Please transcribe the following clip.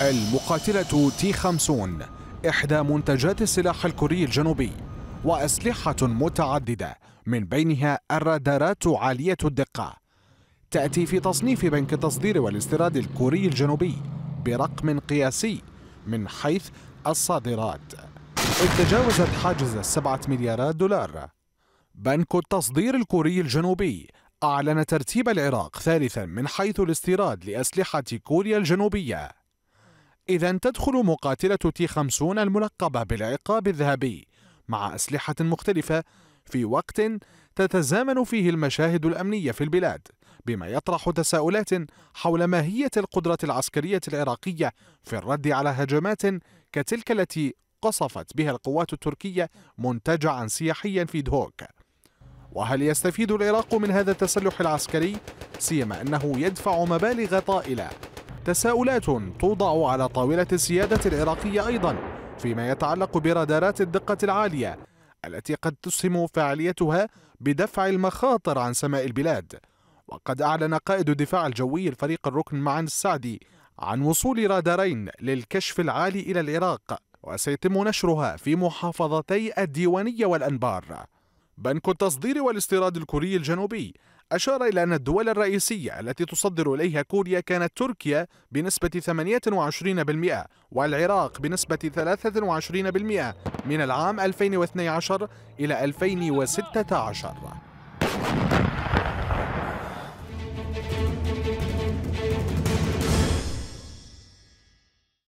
المقاتلة تي 50 إحدى منتجات السلاح الكوري الجنوبي وأسلحة متعددة من بينها الرادارات عالية الدقة تأتي في تصنيف بنك التصدير والاستيراد الكوري الجنوبي برقم قياسي من حيث الصادرات إذ تجاوزت حاجز السبعة مليارات دولار بنك التصدير الكوري الجنوبي أعلن ترتيب العراق ثالثا من حيث الاستيراد لأسلحة كوريا الجنوبية إذا تدخل مقاتلة تي 50 الملقبة بالعقاب الذهبي مع أسلحة مختلفة في وقت تتزامن فيه المشاهد الأمنية في البلاد بما يطرح تساؤلات حول ماهية القدرة العسكرية العراقية في الرد على هجمات كتلك التي قصفت بها القوات التركية منتجعا سياحيا في دهوك وهل يستفيد العراق من هذا التسلح العسكري سيما أنه يدفع مبالغ طائلة تساؤلات توضع على طاولة السيادة العراقية أيضا فيما يتعلق برادارات الدقة العالية التي قد تسهم فعاليتها بدفع المخاطر عن سماء البلاد وقد أعلن قائد الدفاع الجوي الفريق الركن معا السعدي عن وصول رادارين للكشف العالي إلى العراق وسيتم نشرها في محافظتي الديوانية والأنبار بنك التصدير والاستيراد الكوري الجنوبي أشار إلى أن الدول الرئيسية التي تصدر إليها كوريا كانت تركيا بنسبة 28% والعراق بنسبة 23% من العام 2012 إلى 2016